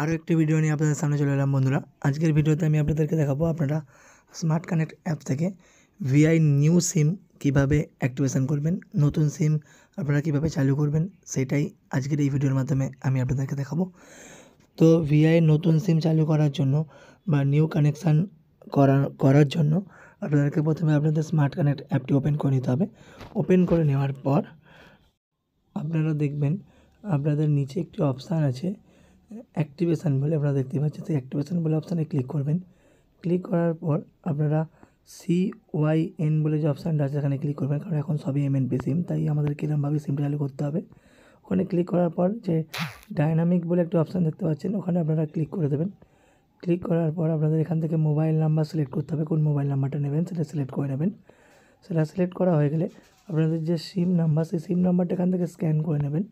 আরও একটি ভিডিও নিয়ে আপনাদের সামনে চলে এলাম বন্ধুরা আজকের ভিডিওতে আমি আপনাদেরকে দেখাবো আপনারা স্মার্ট কানেক্ট অ্যাপ থেকে ভিআই নিউ সিম কিভাবে অ্যাক্টিভেশন করবেন নতুন সিম আপনারা কিভাবে চালু করবেন সেটাই আজকের এই ভিডিওর মাধ্যমে আমি আপনাদেরকে দেখাবো তো ভিআই নতুন সিম চালু করার জন্য বা নিউ কানেকশান করা করার জন্য আপনাদেরকে প্রথমে আপনাদের স্মার্ট কানেক্ট অ্যাপটি ওপেন করে নিতে হবে ওপেন করে নেওয়ার পর আপনারা দেখবেন আপনাদের নিচে একটি অপশান আছে অ্যাক্টিভেশান বলে আপনারা দেখতে পাচ্ছেন সেই অ্যাক্টিভেশান বলে অপশানে ক্লিক করবেন ক্লিক করার পর আপনারা সি ওয়াই এন বলে যে অপশানটা আছে সেখানে ক্লিক করবেন কারণ এখন সবই এমএনপি সিম তাই আমাদের কীরকমভাবে সিমটা চালু করতে হবে ওখানে ক্লিক করার পর যে ডায়নামিক বলে একটা অপশান দেখতে পাচ্ছেন ওখানে আপনারা ক্লিক করে দেবেন ক্লিক করার পর আপনাদের এখান থেকে মোবাইল নাম্বার সিলেক্ট করতে হবে কোন মোবাইল নাম্বারটা নেবেন সেটা সিলেক্ট করে নেবেন সেটা সিলেক্ট করা হয়ে গেলে আপনাদের যে সিম নাম্বার সেই সিম নাম্বারটা এখান থেকে স্ক্যান করে নেবেন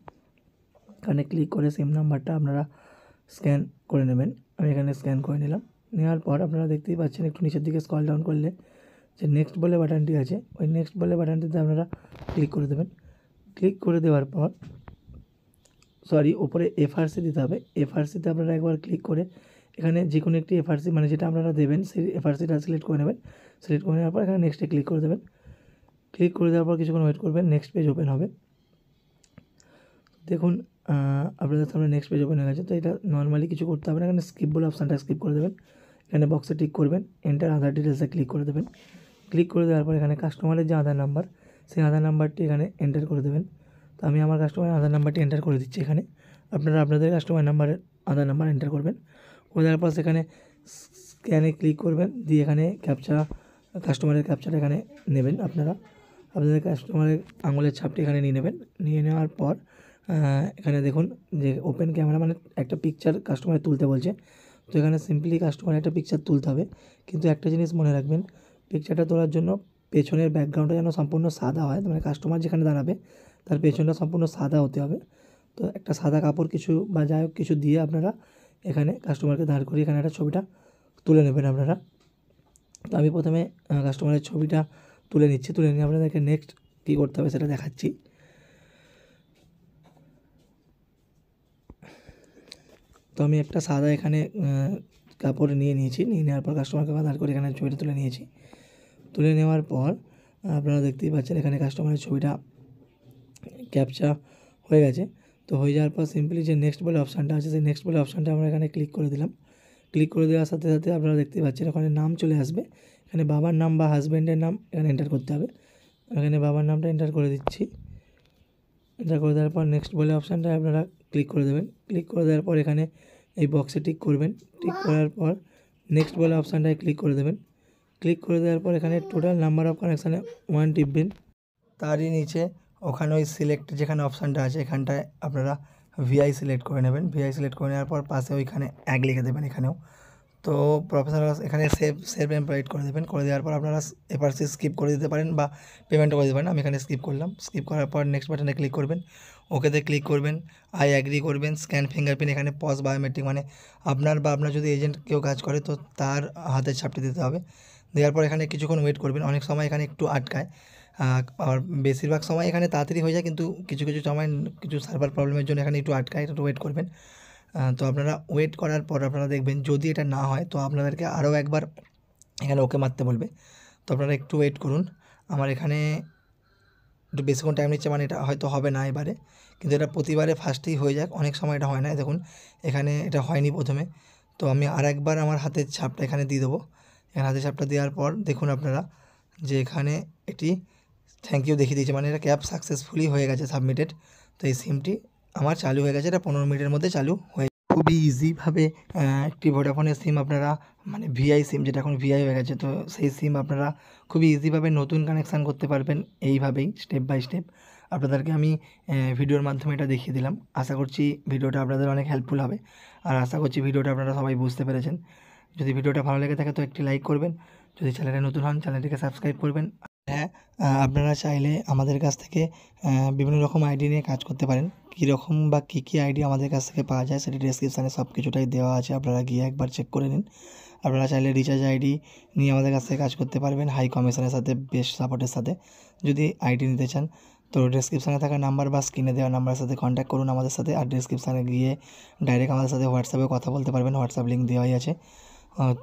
এখানে ক্লিক করে সিম নাম্বারটা আপনারা স্ক্যান করে নেবেন আমি এখানে স্ক্যান করে নিলাম নেওয়ার পর আপনারা দেখতেই পাচ্ছেন একটু নিচের দিকে স্কল ডাউন করলে যে নেক্সট বলে বাটনটি আছে ওই নেক্সট বলে বাটনটিতে আপনারা ক্লিক করে দেবেন ক্লিক করে দেওয়ার পর সরি ওপরে এফআরসি দিতে হবে এফআরসিতে আপনারা একবার ক্লিক করে এখানে যে কোনো একটি এফআরসি মানে যেটা আপনারা দেবেন সেই এফআরসিটা সিলেক্ট করে নেবেন সিলেক্ট করে নেওয়ার পর এখানে নেক্সটে ক্লিক করে দেবেন ক্লিক করে দেওয়ার পর কিছুক্ষণ ওয়েট করবেন নেক্সট পেজ ওপেন হবে দেখুন আপনাদের সামনে নেক্সট পেজ ওপেন হয়ে গেছে তো এটা নর্মালি কিছু করতে হবে না এখানে স্কিপ বলে অপশানটা স্কিপ করে দেবেন এখানে বক্সে টিক করবেন এন্টার আধার ডিটেলসে ক্লিক করে দেবেন ক্লিক করে দেওয়ার পর এখানে কাস্টমারের যে আধার নাম্বার সেই আধার নাম্বারটি এখানে এন্টার করে দেবেন তো আমি আমার কাস্টমারের আধার নাম্বারটি এন্টার করে দিচ্ছি এখানে আপনারা আপনাদের কাস্টমার নাম্বারের আধার নাম্বার এন্টার করবেন করে দেওয়ার পর সেখানে স্ক্যানে ক্লিক করবেন দিয়ে এখানে ক্যাপচা কাস্টমারের ক্যাপচাটা এখানে নেবেন আপনারা আপনাদের কাস্টমারের আঙুলের ছাপটি এখানে নিয়ে নেবেন নিয়ে নেওয়ার পর এখানে দেখুন যে ওপেন ক্যামেরা মানে একটা পিকচার কাস্টমারে তুলতে বলছে তো এখানে সিম্পলি কাস্টমার একটা পিকচার তুলতে হবে কিন্তু একটা জিনিস মনে রাখবেন পিকচারটা তোলার জন্য পেছনের ব্যাকগ্রাউন্ডটা যেন সম্পূর্ণ সাদা হয় মানে কাস্টমার যেখানে দাঁড়াবে তার পেছনটা সম্পূর্ণ সাদা হতে হবে তো একটা সাদা কাপড় কিছু বা যাই হোক কিছু দিয়ে আপনারা এখানে কাস্টমারকে দাঁড় করিয়ে এখানে একটা ছবিটা তুলে নেবেন আপনারা তো আমি প্রথমে কাস্টমারের ছবিটা তুলে নিচ্ছি তুলে নিয়ে আপনাদেরকে নেক্সট কী করতে হবে সেটা দেখাচ্ছি তো আমি একটা সাদা এখানে কাপড় নিয়ে নিয়েছি নিয়ে নেওয়ার পর কাস্টমারকে আধার করে এখানে ছবিটা তুলে নিয়েছি তুলে নেওয়ার পর আপনারা দেখতেই পাচ্ছেন এখানে কাস্টমারের ছবিটা ক্যাপচা হয়ে গেছে তো হয়ে যাওয়ার পর সিম্পলি যে নেক্সট বলে অপশানটা আছে সেই নেক্সট বলে অপশানটা আমরা এখানে ক্লিক করে দিলাম ক্লিক করে দেওয়ার সাথে সাথে আপনারা দেখতে পাচ্ছেন ওখানে নাম চলে আসবে এখানে বাবার নাম বা হাজব্যান্ডের নাম এখানে এন্টার করতে হবে এখানে বাবার নামটা এন্টার করে দিচ্ছি এন্টার করে দেওয়ার পর নেক্সট বলে অপশানটা আপনারা ক্লিক করে দেবেন ক্লিক করে দেওয়ার পর এখানে এই বক্সে টিক করবেন টিক করার পর নেক্সট বলে অপশানটায় ক্লিক করে দেবেন ক্লিক করে দেওয়ার পর এখানে টোটাল নাম্বার অফ কানেকশানে ওয়ান টিপবেন তারই নিচে ওখানে ওই সিলেক্ট যেখানে অপশানটা আছে এখানটায় আপনারা ভিআই সিলেক্ট করে নেবেন ভিআই সিলেক্ট করে নেওয়ার পর পাশে ওইখানে এক লিখে দেবেন এখানেও তো প্রফেশনাল এখানে সেভ সেভ এমপ্লয়েড করে দেবেন করে দেওয়ার পর আপনারা এপার্সি স্কিপ করে দিতে পারেন বা পেমেন্ট করে দিতে পারেন আমি এখানে স্কিপ করলাম স্কিপ করার পর নেক্সট বাটনে ক্লিক করবেন ওকেতে ক্লিক করবেন আই অ্যাগ্রি করবেন স্ক্যান ফিঙ্গারপ্রিন্ট এখানে পজ বায়োমেট্রিক মানে আপনার বা আপনার যদি এজেন্ট কেউ কাজ করে তো তার হাতে ছাপটি দিতে হবে দেওয়ার পর এখানে কিছুক্ষণ ওয়েট করবেন অনেক সময় এখানে একটু আটকায় আর বেশিরভাগ সময় এখানে তাড়াতাড়ি হয়ে যায় কিন্তু কিছু কিছু সময় কিছু সার্ভার প্রবলেমের জন্য এখানে একটু আটকায় একটু ওয়েট করবেন তো আপনারা ওয়েট করার পর আপনারা দেখবেন যদি এটা না হয় তো আপনাদেরকে আরও একবার এখানে ওকে মারতে বলবে তো আপনারা একটু ওয়েট করুন আমার এখানে একটু বেশিক্ষণ টাইম নিচ্ছে মানে এটা হয়তো হবে না এবারে কিন্তু এটা প্রতিবারে ফার্স্টেই হয়ে যাক অনেক সময় এটা হয় না দেখুন এখানে এটা হয়নি প্রথমে তো আমি আর একবার আমার হাতের ছাপটা এখানে দিয়ে দেবো এখানে হাতের ছাপটা দেওয়ার পর দেখুন আপনারা যে এখানে এটি থ্যাংক ইউ দেখিয়ে দিয়েছে মানে এটা ক্যাব সাকসেসফুলি হয়ে গেছে সাবমিটেড তো এই সিমটি আমার চালু হয়ে গেছে এটা পনেরো মিনিটের মধ্যে চালু হয়ে খুবই ইজিভাবে একটি ভোডাফোনের সিম আপনারা মানে ভিআই সিম যেটা এখন ভিআই হয়ে গেছে তো সেই সিম আপনারা খুবই ইজিভাবে নতুন কানেকশান করতে পারবেন এইভাবেই স্টেপ বাই স্টেপ আপনাদেরকে আমি ভিডিওর মাধ্যমে এটা দেখিয়ে দিলাম আশা করছি ভিডিওটা আপনাদের অনেক হেল্পফুল হবে আর আশা করছি ভিডিওটা আপনারা সবাই বুঝতে পেরেছেন যদি ভিডিওটা ভালো লেগে থাকে তো একটি লাইক করবেন যদি চ্যানেলে নতুন হন চ্যানেলটিকে সাবস্ক্রাইব করবেন হ্যাঁ আপনারা চাইলে আমাদের কাছ থেকে বিভিন্ন রকম আইডি নিয়ে কাজ করতে পারেন কীরকম বা কী কী আইডি আমাদের কাছ থেকে পাওয়া যায় সেটি ডিসক্রিপশানে সব কিছুটাই দেওয়া আছে আপনারা গিয়ে একবার চেক করে নিন আপনারা চাইলে রিচার্জ আইডি নিয়ে আমাদের কাছ থেকে কাজ করতে পারবেন হাই কমিশনের সাথে বেস্ট সাপোর্টের সাথে যদি আইডি নিতে চান তো ডিসক্রিপশানে থাকা নাম্বার বা স্ক্রিনে দেওয়া নাম্বারের সাথে কন্ট্যাক্ট করুন আমাদের সাথে আর ডিসক্রিপশানে গিয়ে ডাইরেক্ট আমাদের সাথে হোয়াটসঅ্যাপে কথা বলতে পারবেন হোয়াটসঅ্যাপ লিঙ্ক দেওয়াই আছে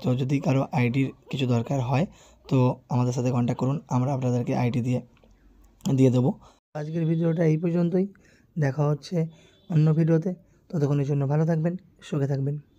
তো যদি কারো আইডির কিছু দরকার হয় তো আমাদের সাথে কন্ট্যাক্ট করুন আমরা আপনাদেরকে আইডি দিয়ে দিয়ে দেবো আজকের ভিডিওটা এই পর্যন্তই দেখা হচ্ছে অন্য ভিডিওতে ততক্ষণের জন্য ভালো থাকবেন সুখে থাকবেন